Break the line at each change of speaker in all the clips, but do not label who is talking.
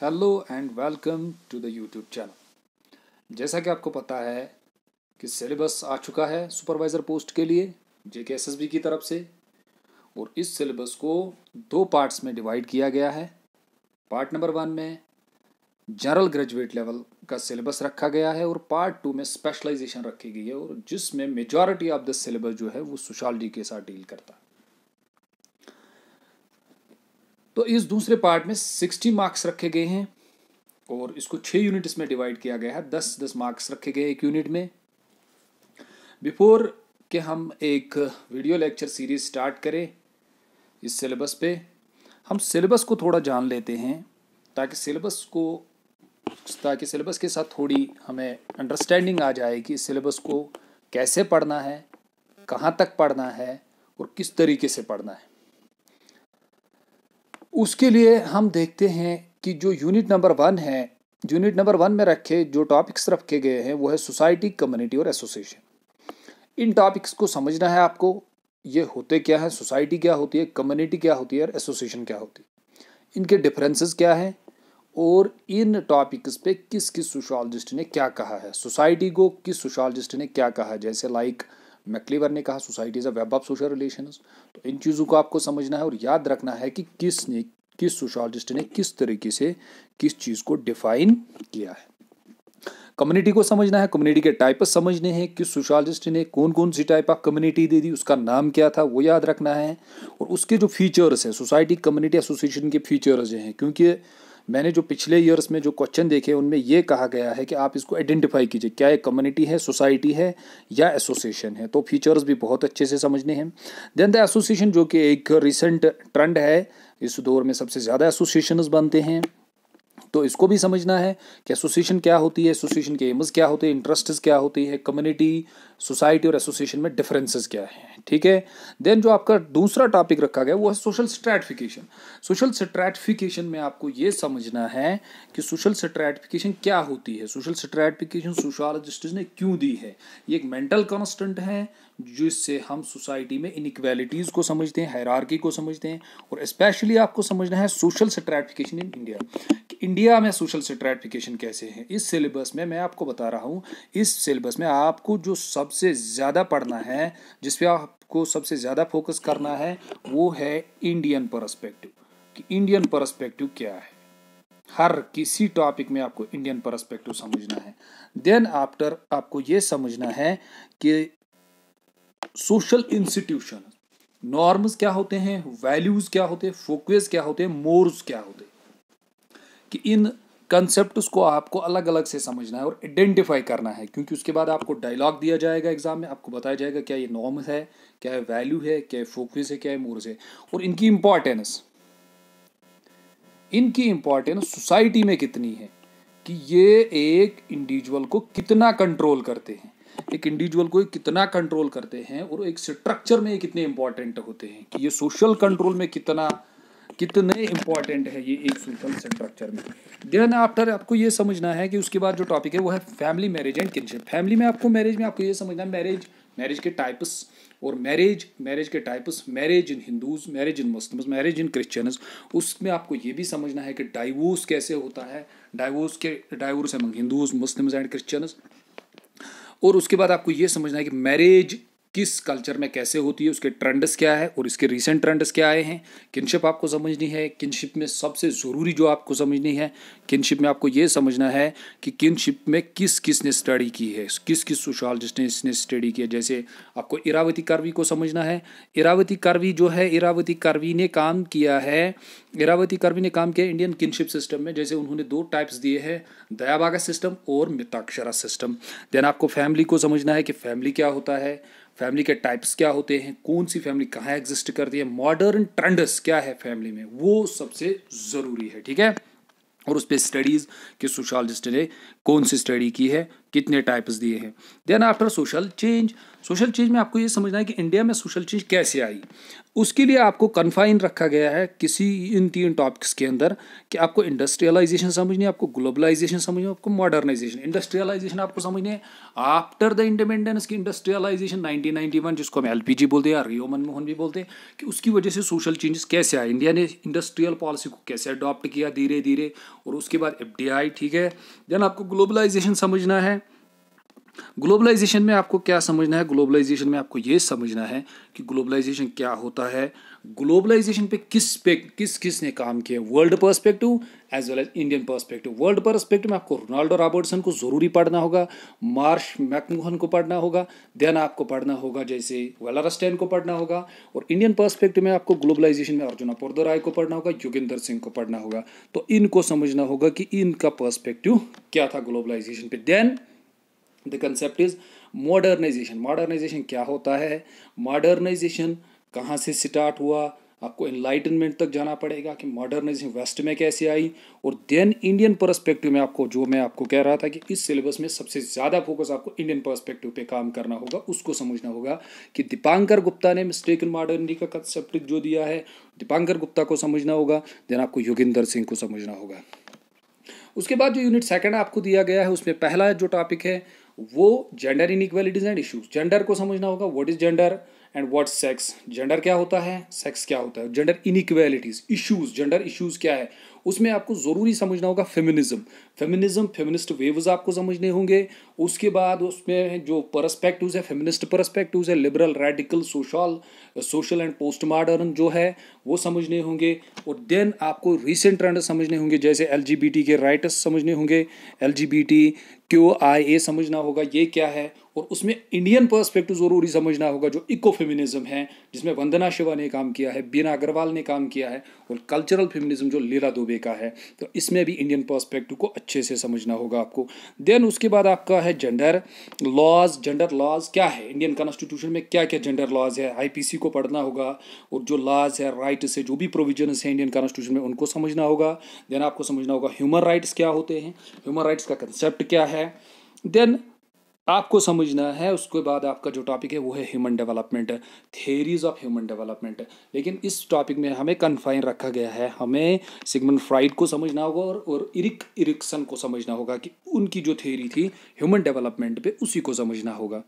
hello and welcome to the YouTube channel जैसा कि आपको पता है कि सिलेबस आ चुका है सुपरवाइज़र पोस्ट के लिए जे के एस एस बी की तरफ से और इस सिलेबस को दो पार्ट्स में डिवाइड किया गया है पार्ट नंबर वन में जनरल ग्रेजुएट लेवल का सिलेबस रखा गया है और पार्ट टू में स्पेशलाइजेशन रखी गई है और जिसमें मेजॉरिटी ऑफ द सिलेबस जो है वो डी के साथ डील करता है तो इस दूसरे पार्ट में सिक्सटी मार्क्स रखे गए हैं और इसको छः यूनिट इसमें डिवाइड किया गया है दस दस मार्क्स रखे गए एक यूनिट में बिफोर के हम एक वीडियो लेक्चर सीरीज स्टार्ट करें इस सिलेबस पे हम सिलेबस को थोड़ा जान लेते हैं ताकि सिलेबस को ताकि सिलेबस के साथ थोड़ी हमें अंडरस्टैंडिंग आ जाए कि सिलेबस को कैसे पढ़ना है कहाँ तक पढ़ना है और किस तरीके से पढ़ना है उसके लिए हम देखते हैं कि जो यूनिट नंबर वन है यूनिट नंबर वन में रखे जो टॉपिक्स रखे गए हैं वो है सोसाइटी कम्युनिटी और एसोसिएशन इन टॉपिक्स को समझना है आपको ये होते क्या है सोसाइटी क्या होती है कम्युनिटी क्या होती है और एसोसिएशन क्या होती है इनके डिफरेंसेस क्या हैं और इन टॉपिक्स पे किस किस सोशोलॉजिस्ट ने क्या कहा है सोसाइटी को किस सोशोलॉजिस्ट ने क्या कहा है जैसे लाइक मैकलीवर ने कहा society is a web of social relation तो इन चीज़ों को आपको समझना है और याद रखना है कि किसने किस सोशोलॉजिस्ट ने किस तरीके से किस चीज़ को डिफाइन किया है कम्युनिटी को समझना है कम्युनिटी के टाइप समझने हैं किस सोशोलॉजिस्ट ने कौन कौन सी टाइप ऑफ कम्युनिटी दे दी उसका नाम क्या था वो याद रखना है और उसके जो फीचर्स हैं सोसाइटी कम्युनिटी एसोसिएशन के फीचर्स हैं क्योंकि मैंने जो पिछले ईयर्स में जो क्वेश्चन देखे उनमें ये कहा गया है कि आप इसको आइडेंटिफाई कीजिए क्या ये कम्युनिटी है सोसाइटी है या एसोसिएशन है तो फीचर्स भी बहुत अच्छे से समझने हैं देन द एसोसिएशन जो कि एक रिसेंट ट्रेंड है इस दौर में सबसे ज़्यादा एसोसिएशन बनते हैं तो इसको भी समझना है कि एसोसिएशन क्या होती है एसोसिएशन के एम्स क्या होते हैं इंटरेस्ट क्या होती है कम्युनिटी सोसाइटी और एसोसिएशन में डिफरेंसेस क्या है ठीक है देन जो आपका दूसरा टॉपिक रखा गया वो है सोशल स्ट्रेटिफिकेशन सोशल स्ट्रेटिफिकेशन में आपको ये समझना है कि सोशल स्ट्रेटिफिकेशन क्या होती है सोशल स्ट्रेटिफिकेशन सोशोलॉजिस्ट ने क्यों दी है ये एक मेंटल कॉन्स्टेंट है जिससे हम सोसाइटी में इनक्वेलिटीज़ को समझते हैं हैरारकी को समझते हैं और स्पेशली आपको समझना है social stratification in India India में सोशल स्ट्रेटिफिकेशन कैसे है इस सिलेबस में मैं आपको बता रहा हूँ इस सिलेबस में आपको जो सबसे ज़्यादा पढ़ना है जिस पे आपको सबसे ज़्यादा फोकस करना है वो है इंडियन परस्पेक्टिव कि इंडियन परस्पेक्टिव क्या है हर किसी टॉपिक में आपको इंडियन परस्पेक्टिव समझना है देन आफ्टर आपको ये समझना है कि सोशल इंस्टीट्यूशन नॉर्म्स क्या होते हैं वैल्यूज़ क्या होते हैं फोकस क्या होते हैं मोर्स क्या होते हैं कि इन कंसेप्ट को आपको अलग अलग से समझना है और आइडेंटिफाई करना है क्योंकि उसके बाद आपको डायलॉग दिया जाएगा एग्जाम में आपको बताया जाएगा क्या ये नॉर्म है क्या है वैल्यू है क्या है फोकस है क्या है मोर्स है और इनकी इंपॉर्टेंस इनकी इंपॉर्टेंस सोसाइटी में कितनी है कि ये एक इंडिविजुअल को कितना कंट्रोल करते हैं एक इंडिविजुअल को कितना कंट्रोल करते हैं और एक स्ट्रक्चर में कितने इंपॉर्टेंट होते हैं कि ये सोशल कंट्रोल में कितना कितने इंपॉर्टेंट है ये एक सोशल स्ट्रक्चर में देन आफ्टर आपको ये समझना है कि उसके बाद जो टॉपिक है वो है family marriage and kinship family में आपको मैरिज में आपको ये समझना है मैरिज मैरिज के टाइप्स और मैरिज मैरिज के types marriage in Hindus marriage in Muslims marriage in Christians उसमें आपको ये भी समझना है कि डाइवोर्स कैसे होता है डाइवोर्स के divorce among Hindus Muslims and Christians और उसके बाद आपको ये समझना है कि मैरिज किस कल्चर में कैसे होती है उसके ट्रेंड्स क्या है और इसके रिसेंट ट्रेंड्स क्या आए हैं किनशिप आपको समझनी है किनशिप में सबसे ज़रूरी जो आपको समझनी है किनशिप में आपको ये समझना है कि किनशिप में किस किस ने स्टडी की है किस किस सोशोलॉजिस्ट ने इसने स्टडी किया जैसे आपको इरावती करवी को समझना है इरावती करवी जो है इरावती करवी ने काम किया है इरावती करवी ने काम किया इंडियन किनशिप सिस्टम में जैसे उन्होंने दो टाइप्स दिए हैं दयाबागा सिस्टम और मिताक्षरा सिस्टम देन आपको फैमिली को समझना है कि फैमिली क्या होता है फैमिली के टाइप्स क्या होते हैं कौन सी फैमिली कहाँ एग्जिस्ट करती है मॉडर्न ट्रेंडस क्या है फैमिली में वो सबसे ज़रूरी है ठीक है और उस पर स्टडीज़ कि सोशलॉजिस्ट ने कौन सी स्टडी की है कितने टाइप्स दिए हैं then after social change social change में आपको ये समझना है कि इंडिया में सोशल चेंज कैसे आई उसके लिए आपको कन्फाइन रखा गया है किसी इन तीन टॉपिक्स के अंदर कि आपको इंडस्ट्रियलाइजेशन समझनी है आपको ग्लोबलाइजेशन समझनी है आपको मॉडर्नाइजेशन इंडस्ट्रियलाइजेशन आपको समझनी है आफ्टर द इंडिपेंडेंस की इंडस्ट्रियलाइजेशन 1991 जिसको हम एलपीजी बोलते हैं या रियो मनमोहन भी बोलते हैं कि उसकी वजह से सोशल चेंजेस कैसे आए इंडिया ने इंडस्ट्रियल पॉलिसी को कैसे अडॉप्ट किया धीरे धीरे और उसके बाद एफ ठीक है देन आपको ग्लोबलाइजेशन समझना है ग्लोबलाइजेशन में आपको क्या समझना है ग्लोबलाइजेशन में आपको ये समझना है कि ग्लोबलाइजेशन क्या होता है ग्लोबलाइजेशन पे किस पे किस किस ने काम किया world perspective as well as Indian perspective world perspective में आपको रोनाल्डो रॉबर्टसन को ज़रूरी पढ़ना होगा मार्श मैकमोहन को पढ़ना होगा देन आपको पढ़ना होगा जैसे वेलारस्टैन को पढ़ना होगा और इंडियन पर्सपेक्टिव में आपको ग्लोबलाइजेशन में अर्जुना पोर्दो राय को पढ़ना होगा जोगिंदर सिंह को पढ़ना होगा तो इनको समझना होगा कि इनका पर्सपेक्टिव क्या था ग्लोबलाइजेशन पे then the concept is modernisation modernisation क्या होता है मॉडर्नाइजेशन कहाँ से स्टार्ट हुआ आपको इनलाइटनमेंट तक जाना पड़ेगा कि मॉडर्नाइजेशन वेस्ट में कैसे आई और देन इंडियन परस्पेक्टिव में आपको जो मैं आपको कह रहा था कि इस सिलेबस में सबसे ज़्यादा फोकस आपको इंडियन परस्पेक्टिव पे काम करना होगा उसको समझना होगा कि दीपांकर गुप्ता ने मिस्टेक इन मॉडर्निटी का कंसेप्ट जो दिया है दीपांकर गुप्ता को समझना होगा देन आपको योगिंदर सिंह को समझना होगा उसके बाद जो यूनिट सेकेंड आपको दिया गया है उसमें पहला जो टॉपिक है वो gender equalities and issues gender को समझना होगा what is gender and what sex gender क्या होता है सेक्स क्या होता है gender inequalities issues gender issues क्या है उसमें आपको ज़रूरी समझना होगा फेमिनिज़म फेमिनिज़म फेमिनिस्ट वेव्स आपको समझने होंगे उसके बाद उसमें जो परस्पेक्टिव्स है फेमिनिस्ट परस्पेक्टिव्स है liberal radical social social and post modern जो है वो समझने होंगे और देन आपको रिसेंट ट्रेंड समझने होंगे जैसे एल के राइटर्स समझने होंगे एल क्यू आई ए समझना होगा ये क्या है और उसमें इंडियन पर्सपेक्टिव ज़रूरी समझना होगा जो इको फेमिनिज्म है जिसमें वंदना शिवा ने काम किया है बीना अग्रवाल ने काम किया है और कल्चरल फेमिनिज्म जो लीला दुबे वे का है तो इसमें भी इंडियन पर्सपेक्टिव को अच्छे से समझना होगा आपको देन उसके बाद आपका है जेंडर लॉज जेंडर लॉज क्या है इंडियन कॉन्स्टिट्यूशन में क्या क्या जेंडर लॉज है आईपीसी को पढ़ना होगा और जो लॉज है राइट से जो भी प्रोविजन है इंडियन कॉन्स्टिट्यूशन में उनको समझना होगा देन आपको समझना होगा ह्यूमन राइट्स क्या होते हैं ह्यूमन राइट्स का कंसेप्ट क्या है देन आपको समझना है उसके बाद आपका जो टॉपिक है वो है human development theories of human development लेकिन इस टॉपिक में हमें कन्फाइन रखा गया है हमें सिगमन फ्राइड को समझना होगा और, और इरिक इरिक्सन को समझना होगा कि उनकी जो थेरी थी ह्यूमन डेवलपमेंट पे उसी को समझना होगा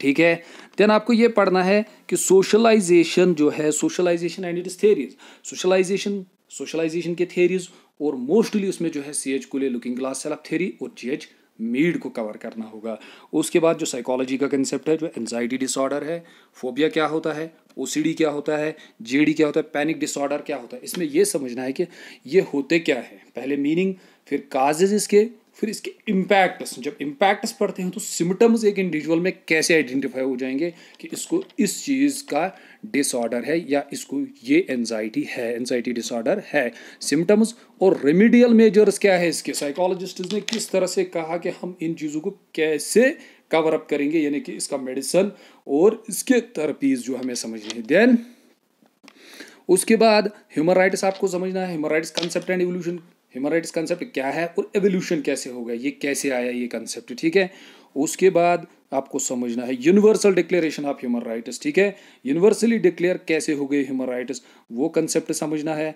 ठीक है देन आपको ये पढ़ना है कि सोशलाइजेशन जो है socialisation and its theories socialisation socialisation के थेरीज और मोस्टली उसमें जो है C H Cooley looking glass self of theory और जी एच मीड को कवर करना होगा उसके बाद जो साइकोलॉजी का कंसेप्ट है जो एनजाइटी डिसऑर्डर है फोबिया क्या होता है ओ क्या होता है जे क्या होता है पैनिक डिसऑर्डर क्या होता है इसमें यह समझना है कि ये होते क्या है पहले मीनिंग फिर काजेज इसके फिर इसके इम्पैक्ट्स जब इम्पैक्ट्स पढ़ते हैं तो सिम्टम्स एक इंडिविजुअल में कैसे आइडेंटिफाई हो जाएंगे कि इसको इस चीज़ का डिसऑर्डर है या इसको ये एनजाइटी है एनजाइटी डिसऑर्डर है सिम्टम्स और रेमिडियल मेजर्स क्या है इसके साइकोलॉजिस्ट ने किस तरह से कहा कि हम इन चीज़ों को कैसे कवर अप करेंगे यानी कि इसका मेडिसन और इसके थेरेपीज जो हमें समझनी है देन उसके बाद ह्यूमन राइट्स आपको समझना है human rights concept and evolution human rights concept क्या है और एवोल्यूशन कैसे होगा ये कैसे आया ये कंसेप्ट ठीक है उसके बाद आपको समझना है universal declaration of human rights ठीक है यूनिवर्सली डिक्लेयर कैसे हो गए ह्यूमन राइट्स वो कंसेप्ट समझना है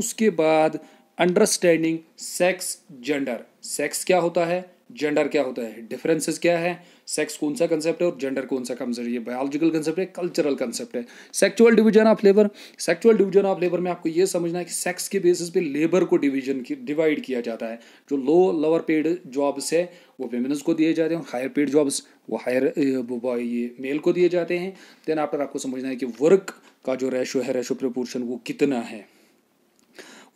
उसके बाद अंडरस्टैंडिंग सेक्स जेंडर सेक्स क्या होता है जेंडर क्या होता है डिफरेंसेस क्या है सेक्स कौन सा कंसेप्ट है और जेंडर कौन सा कंसेप्ट है ये बायोलॉजिकल कंसेप्ट है कल्चरल कंसेप्ट है sexual division of labour sexual division of labour में आपको ये समझना है कि सेक्स के बेसिस पे लेबर को डिवीजन की डिवाइड किया जाता है जो लो लोअर पेड जॉब्स है वो वेमेन्स को दिए जाते हैं हायर पेड जॉब्स वो हायर ये मेल को दिए जाते हैं देन आप आपको समझना है कि वर्क का जो रेशो है रेशो प्रपोर्शन वो कितना है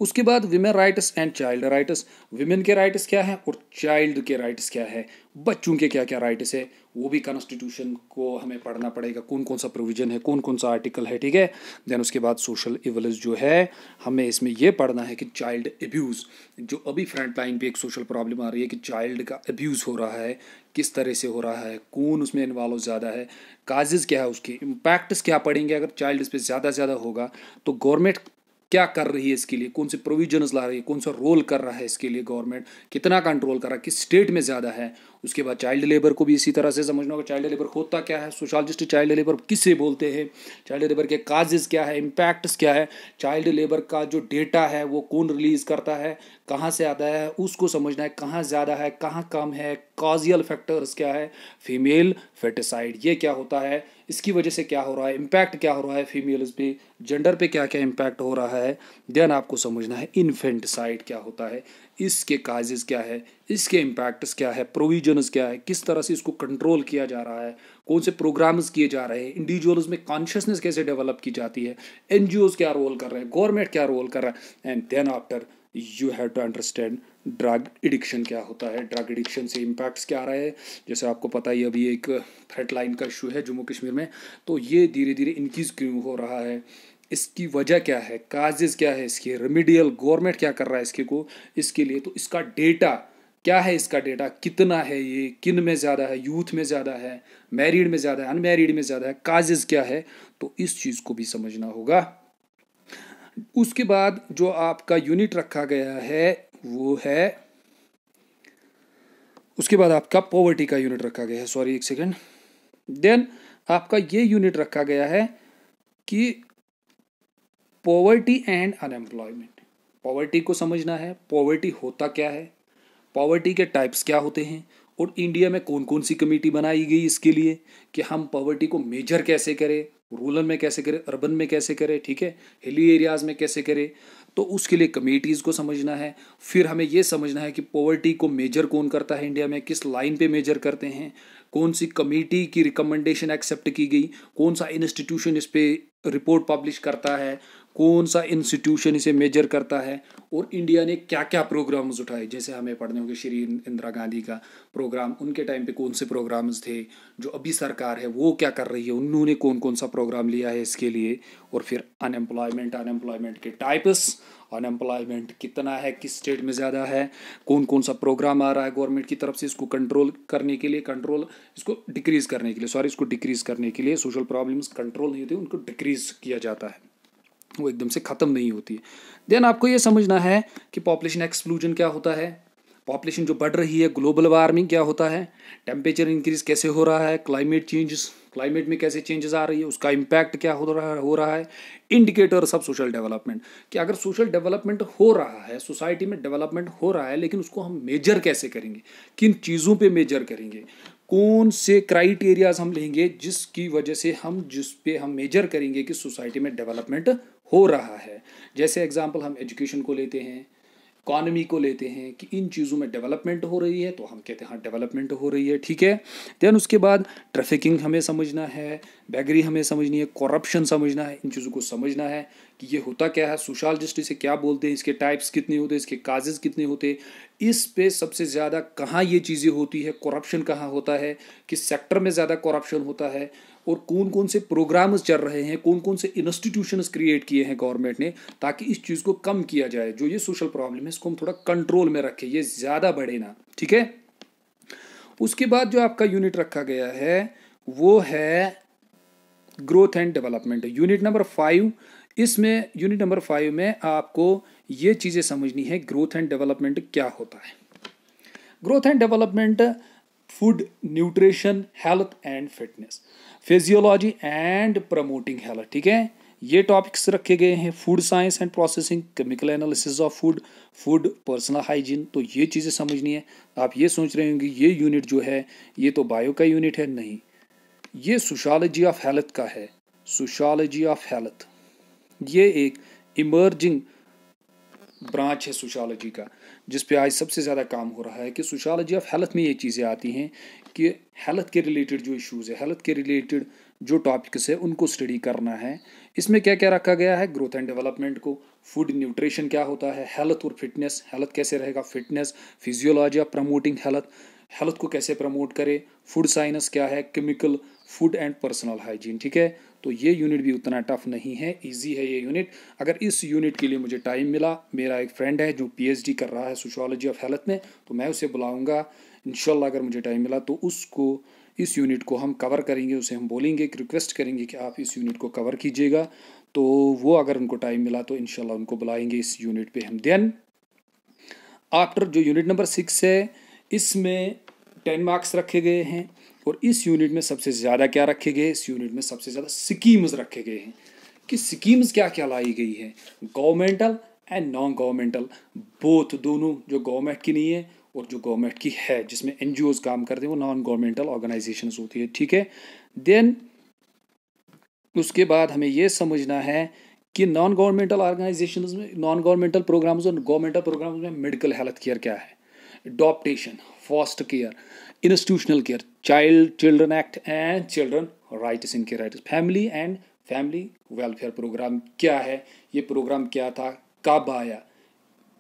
उसके बाद women rights and child rights women के राइट्स क्या है और चाइल्ड के राइट्स क्या है बच्चों के क्या क्या राइट्स है वो भी कॉन्स्टिट्यूशन को हमें पढ़ना पड़ेगा कौन कौन सा प्रोविजन है कौन कौन सा आर्टिकल है ठीक है देन उसके बाद सोशल इवल्स जो है हमें इसमें यह पढ़ना है कि चाइल्ड अब्यूज़ जो अभी फ्रंट लाइन पे एक सोशल प्रॉब्लम आ रही है कि चाइल्ड का अब्यूज़ हो रहा है किस तरह से हो रहा है कौन उसमें इन्वॉल्व ज़्यादा है काजेज़ क्या है उसके इम्पैक्ट्स क्या पड़ेंगे अगर चाइल्ड इस पर ज़्यादा ज़्यादा होगा तो गवर्नमेंट क्या कर रही है इसके लिए कौन से प्रोविजन ला रही है कौन सा रोल कर रहा है इसके लिए गवर्नमेंट कितना कंट्रोल कर रहा है किस स्टेट में ज़्यादा है उसके बाद चाइल्ड लेबर को भी इसी तरह से समझना होगा चाइल्ड लेबर होता क्या है सोशलजिस्ट चाइल्ड लेबर किससे बोलते हैं चाइल्ड लेबर के काजेज़ क्या है इम्पैक्ट्स क्या है चाइल्ड लेबर का जो डेटा है वो कौन रिलीज़ करता है कहाँ से आता है उसको समझना है कहाँ ज़्यादा है कहाँ कम है कॉजियल फैक्टर्स क्या है फीमेल फेटिसाइड ये क्या होता है इसकी वजह से क्या हो रहा है इम्पैक्ट क्या हो रहा है फीमेल्स पे जेंडर पे क्या क्या इम्पैक्ट हो रहा है देन आपको समझना है साइड क्या होता है इसके काजेज क्या है इसके इम्पैक्ट्स क्या है प्रोविजनस क्या है किस तरह से इसको कंट्रोल किया जा रहा है कौन से प्रोग्राम्स किए जा रहे हैं इंडिविजुअल्स में कॉन्शियसनेस कैसे डेवलप की जाती है एन क्या रोल कर रहे हैं गवर्नमेंट क्या रोल कर रहा है and then after you have to understand drug addiction क्या होता है ड्रग एडिक्शन से इम्पैक्ट्स क्या आ रहा है जैसे आपको पता ही अभी एक फ्रेट लाइन का इशू है जम्मू कश्मीर में तो ये धीरे धीरे इंक्रीज क्यों हो रहा है इसकी वजह क्या है काजेज क्या है इसके रेमिडियल गवर्नमेंट क्या कर रहा है इसके को इसके लिए तो इसका डेटा क्या है इसका डेटा कितना है ये किन में ज़्यादा है यूथ में ज़्यादा है मैरिड में ज़्यादा है अनमैरिड में ज़्यादा है काजेज क्या है तो इस चीज़ को भी समझना होगा उसके बाद जो आपका यूनिट रखा गया है वो है उसके बाद आपका पॉवर्टी का यूनिट रखा गया है सॉरी एक सेकेंड देन आपका ये यूनिट रखा गया है कि पॉवर्टी एंड अनएम्प्लॉयमेंट पॉवर्टी को समझना है पॉवर्टी होता क्या है पॉवर्टी के टाइप्स क्या होते हैं और इंडिया में कौन कौन सी कमेटी बनाई गई इसके लिए कि हम पॉवर्टी को मेजर कैसे करें रूरल में कैसे करें अर्बन में कैसे करें ठीक है हिली एरियाज़ में कैसे करें तो उसके लिए कमेटीज़ को समझना है फिर हमें यह समझना है कि पॉवर्टी को मेजर कौन करता है इंडिया में किस लाइन पे मेजर करते हैं कौन सी कमेटी की रिकमेंडेशन एक्सेप्ट की गई कौन सा इंस्टीट्यूशन इस पर रिपोर्ट पब्लिश करता है कौन सा इंस्टीट्यूशन इसे मेजर करता है और इंडिया ने क्या क्या प्रोग्राम्स उठाए जैसे हमें पढ़ने होंगे श्री इंदिरा गांधी का प्रोग्राम उनके टाइम पे कौन से प्रोग्राम्स थे जो अभी सरकार है वो क्या कर रही है उन्होंने कौन कौन सा प्रोग्राम लिया है इसके लिए और फिर अनएम्प्लॉयमेंट अनएम्प्लॉयमेंट के टाइप्स अनएम्प्लॉयमेंट कितना है किस स्टेट में ज़्यादा है कौन कौन सा प्रोग्राम आ रहा है गवर्नमेंट की तरफ से इसको कंट्रोल करने के लिए कंट्रोल इसको डिक्रीज़ करने के लिए सॉरी इसको डिक्रीज़ करने के लिए सोशल प्रॉब्लम्स कंट्रोल नहीं होते उनको डिक्रीज़ किया जाता है वो एकदम से ख़त्म नहीं होती है देन आपको ये समझना है कि पॉपुलेशन एक्सप्लूजन क्या होता है पॉपुलेशन जो बढ़ रही है ग्लोबल वार्मिंग क्या होता है टेम्परेचर इंक्रीज कैसे हो रहा है क्लाइमेट चेंजेस क्लाइमेट में कैसे चेंजेस आ रही है उसका इम्पैक्ट क्या हो रहा हो रहा है इंडिकेटर्स ऑफ सोशल डेवलपमेंट कि अगर सोशल डेवलपमेंट हो रहा है सोसाइटी में डेवलपमेंट हो रहा है लेकिन उसको हम मेजर कैसे करेंगे किन चीज़ों पे मेजर करेंगे कौन से क्राइटेरियाज हम लेंगे जिसकी वजह से हम जिस पे हम मेजर करेंगे कि सोसाइटी में डेवलपमेंट हो रहा है जैसे एग्जांपल हम एजुकेशन को लेते हैं इकॉनमी को लेते हैं कि इन चीज़ों में डेवलपमेंट हो रही है तो हम कहते हैं हाँ डेवलपमेंट हो रही है ठीक है देन उसके बाद ट्रैफिकिंग हमें समझना है बैगरी हमें समझनी है करप्शन समझना है इन चीज़ों को समझना है कि ये होता क्या है सोशल जस्टिस से क्या बोलते हैं इसके टाइप्स कितने होते हैं इसके काजेज़ कितने होते इस पे सबसे ज़्यादा कहाँ ये चीज़ें होती है करप्शन कहाँ होता है किस सेक्टर में ज़्यादा करप्शन होता है और कौन कौन से प्रोग्राम्स चल रहे हैं कौन कौन से इंस्टीट्यूशंस क्रिएट किए हैं गवर्नमेंट ने ताकि इस चीज़ को कम किया जाए जो ये सोशल प्रॉब्लम है इसको हम थोड़ा कंट्रोल में रखें ये ज़्यादा बढ़े ना ठीक है उसके बाद जो आपका यूनिट रखा गया है वो है growth and development unit number five इसमें यूनिट नंबर फाइव में आपको ये चीज़ें समझनी है ग्रोथ एंड डेवलपमेंट क्या होता है growth and development food nutrition health and fitness physiology and promoting health ठीक है ये टॉपिक्स रखे गए हैं food science and processing chemical analysis of food food personal hygiene तो ये चीज़ें समझनी है तो आप ये सोच रहे होंगे ये यूनिट जो है ये तो बायो का यूनिट है नहीं ये सोशालॉजी ऑफ हेल्थ का है सोशालॉजी ऑफ हेल्थ ये एक इमर्जिंग ब्रांच है सोशालोजी का जिस पे आज सबसे ज़्यादा काम हो रहा है कि सोशालॉजी ऑफ हेल्थ में ये चीज़ें आती हैं कि हेल्थ के रिलेटेड जो इश्यूज़ है हेल्थ के रिलेटेड जो टॉपिक्स है उनको स्टडी करना है इसमें क्या क्या रखा गया है ग्रोथ एंड डेवलपमेंट को फूड न्यूट्रिशन क्या होता है हेल्थ और फिटनेस हेल्थ कैसे रहेगा fitness physiology of promoting health health को कैसे प्रमोट करें फूड साइंस क्या है chemical food and personal hygiene ठीक है तो ये यूनिट भी उतना टफ नहीं है इजी है ये यूनिट अगर इस यूनिट के लिए मुझे टाइम मिला मेरा एक फ्रेंड है जो पीएचडी कर रहा है सोशोलॉजी ऑफ हेल्थ में तो मैं उसे बुलाऊंगा इनशाला अगर मुझे टाइम मिला तो उसको इस यूनिट को हम कवर करेंगे उसे हम बोलेंगे एक रिक्वेस्ट करेंगे कि आप इस यूनिट को कवर कीजिएगा तो वो अगर उनको टाइम मिला तो इन उनको बुलाएंगे इस यूनिट पर हम देन आफ्टर जो यूनिट नंबर सिक्स है इसमें टेन मार्क्स रखे गए हैं और इस यूनिट में सबसे ज़्यादा क्या रखे गए इस यूनिट में सबसे ज़्यादा स्कीम्स रखे गए हैं कि स्कीम्स क्या क्या लाई गई हैं governmental and non governmental both दोनों जो गवर्नमेंट की नहीं है और जो गवर्नमेंट की है जिसमें एन काम करते हैं वो नॉन गवर्नमेंटल ऑर्गेनाइजेशन होती है ठीक है देन उसके बाद हमें ये समझना है कि नॉन गवर्नमेंटल ऑर्गेनाइजेशन में नॉन गवर्नमेंटल प्रोग्राम्स और गवर्नमेंटल प्रोग्राम्स में मेडिकल हेल्थ केयर क्या है adoption foster care institutional care child children act and children rights care right family and family welfare programme क्या है ये प्रोग्राम क्या था कब आया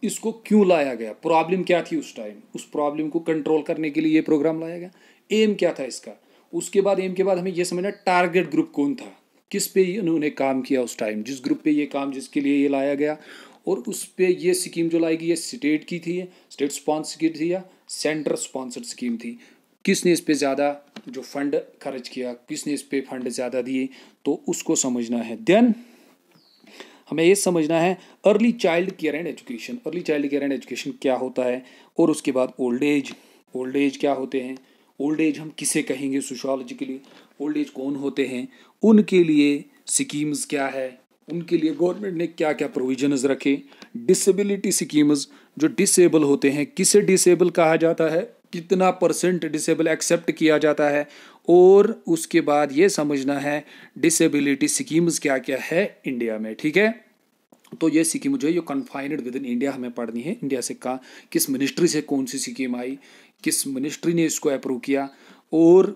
इसको क्यों लाया गया प्रॉब्लम क्या थी उस टाइम उस प्रॉब्लम को कंट्रोल करने के लिए ये प्रोग्राम लाया गया एम क्या था इसका उसके बाद एम के बाद हमें यह समझना टारगेट ग्रुप कौन था किस पे इन्होंने काम किया उस टाइम जिस ग्रुप पे ये काम जिसके लिए ये लाया गया और उस पर ये स्कीम जो लाई गई ये स्टेट की थी स्टेट स्पॉन्सर की थी या सेंटर स्पॉन्सर्ड स्कीम थी किसने इस पे ज़्यादा जो फंड खर्च किया किसने इस पे फंड ज़्यादा दिए तो उसको समझना है देन हमें ये समझना है early child care and education early child care and education क्या होता है और उसके बाद ओल्ड एज ओल्ड एज क्या होते हैं ओल्ड एज हम किसे कहेंगे सोशोलॉजी के लिए ओल्ड एज कौन होते हैं उनके लिए स्कीम्स क्या है उनके लिए गवर्नमेंट ने क्या क्या प्रोविजनस रखे डिसेबिलिटी स्कीम्स जो डिसेबल होते हैं किसे डिसेबल कहा जाता है कितना परसेंट डिसेबल एक्सेप्ट किया जाता है और उसके बाद ये समझना है डिसेबिलिटी स्कीम्स क्या क्या है इंडिया में ठीक है तो ये स्कीम जो है ये कन्फाइनड विद इन इंडिया हमें पढ़नी है इंडिया से कहा किस मिनिस्ट्री से कौन सी स्कीम आई किस मिनिस्ट्री ने इसको अप्रूव किया और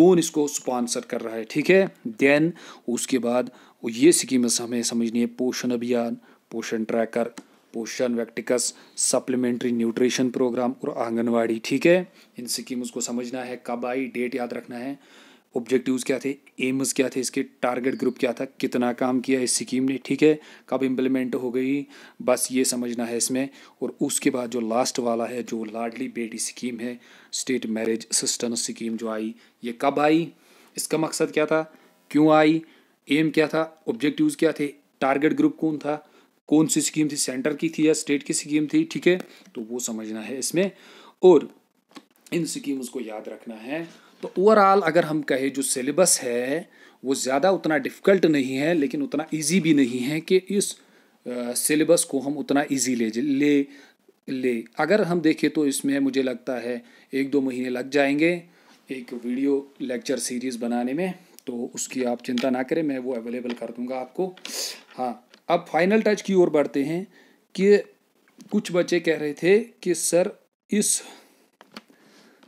कौन इसको स्पॉन्सर कर रहा है ठीक है देन उसके बाद ये स्कीम्स हमें समझनी है पोषण अभियान पोषण ट्रैकर पोषण वैक्टिकस सप्लीमेंट्री न्यूट्रिशन प्रोग्राम और आंगनवाड़ी ठीक है इन स्कीम्स को समझना है कब आई डेट याद रखना है ऑब्जेक्टिव्स क्या थे एम्स क्या थे इसके टारगेट ग्रुप क्या था कितना काम किया इस स्कीम ने ठीक है कब इम्प्लीमेंट हो गई बस ये समझना है इसमें और उसके बाद जो लास्ट वाला है जो लाडली बेटी स्कीम है स्टेट मैरिज असिस्टेंस स्कीम जो आई ये कब आई इसका मकसद क्या था क्यों आई एम क्या था ऑब्जेक्टिव क्या थे टारगेट ग्रुप कौन था कौन सी स्कीम थी सेंटर की थी या स्टेट की स्कीम थी ठीक है तो वो समझना है इसमें और इन स्कीम्स को याद रखना है तो ओवरऑल अगर हम कहें जो सिलेबस है वो ज़्यादा उतना डिफ़िकल्ट नहीं है लेकिन उतना इजी भी नहीं है कि इस सिलेबस को हम उतना इजी ले ले ले अगर हम देखें तो इसमें मुझे लगता है एक दो महीने लग जाएंगे एक वीडियो लेक्चर सीरीज़ बनाने में तो उसकी आप चिंता ना करें मैं वो अवेलेबल कर दूंगा आपको हाँ अब फाइनल टच की ओर बढ़ते हैं कि कुछ बच्चे कह रहे थे कि सर इस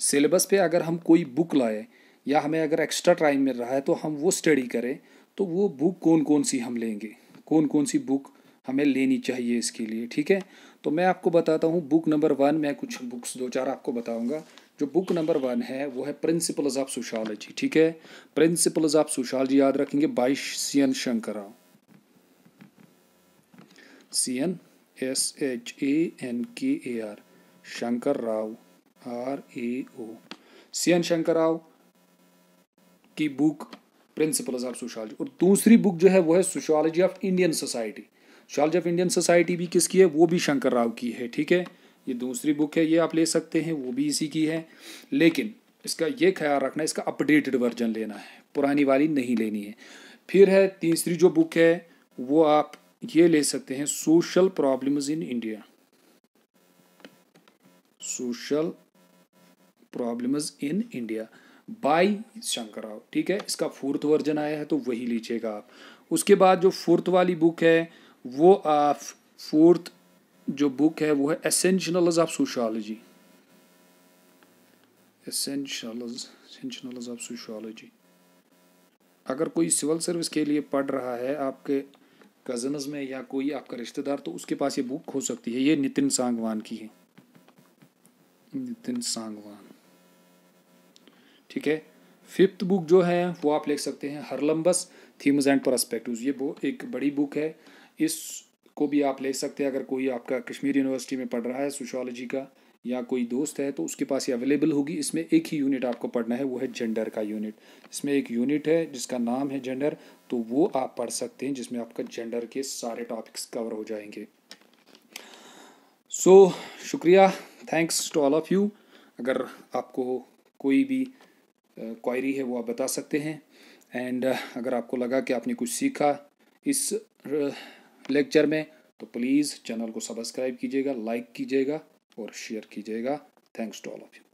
सिलेबस पे अगर हम कोई बुक लाए या हमें अगर एक्स्ट्रा टाइम मिल रहा है तो हम वो स्टडी करें तो वो बुक कौन कौन सी हम लेंगे कौन कौन सी बुक हमें लेनी चाहिए इसके लिए ठीक है तो मैं आपको बताता हूँ बुक नंबर वन मैं कुछ बुक्स दो चार आपको बताऊँगा जो बुक नंबर वन है वो है प्रिंसिपल्स ऑफ सोशालॉजी ठीक है प्रिंसिपल्स ऑफ सोशालॉजी याद रखेंगे by C N Shankar Rao C N S H A N K A R Shankar Rao R A O C N Shankar Rao की बुक प्रिंसिपल ऑफ सोशोलॉजी और दूसरी बुक जो है वो है sociology of Indian society sociology of Indian society भी किसकी है वो भी शंकर राव की है ठीक है ये दूसरी बुक है ये आप ले सकते हैं वो भी इसी की है लेकिन इसका ये ख्याल रखना है इसका अपडेटेड वर्जन लेना है पुरानी वाली नहीं लेनी है फिर है तीसरी जो बुक है वो आप ये ले सकते हैं social problems in India social problems in India by Shankar Rao ठीक है इसका फोर्थ वर्जन आया है तो वही लीजिएगा आप उसके बाद जो फोर्थ वाली बुक है वो आप फोर्थ जो बुक है वो है essentials of sociology essentials essentials of sociology अगर कोई सिविल सर्विस के लिए पढ़ रहा है आपके कज़न्स में या कोई आपका रिश्तेदार तो उसके पास ये बुक हो सकती है ये नितिन सांगवान की है नितिन सांगवान ठीक है फिफ्थ बुक जो है वो आप ले सकते हैं हरलम्बस थीम्स एंड परस्पेक्टिव ये वो एक बड़ी बुक है इसको भी आप ले सकते हैं अगर कोई आपका कश्मीर यूनिवर्सिटी में पढ़ रहा है सोशोलॉजी का या कोई दोस्त है तो उसके पास ये अवेलेबल होगी इसमें एक ही यूनिट आपको पढ़ना है वो है जेंडर का यूनिट इसमें एक यूनिट है जिसका नाम है जेंडर तो वो आप पढ़ सकते हैं जिसमें आपका जेंडर के सारे टॉपिक्स कवर हो जाएंगे सो so, शुक्रिया thanks to all of you अगर आपको कोई भी क्वायरी uh, है वो आप बता सकते हैं एंड uh, अगर आपको लगा कि आपने कुछ सीखा इस लेक्चर में तो प्लीज़ चैनल को सब्सक्राइब कीजिएगा लाइक कीजिएगा और शेयर कीजिएगा thanks to all of you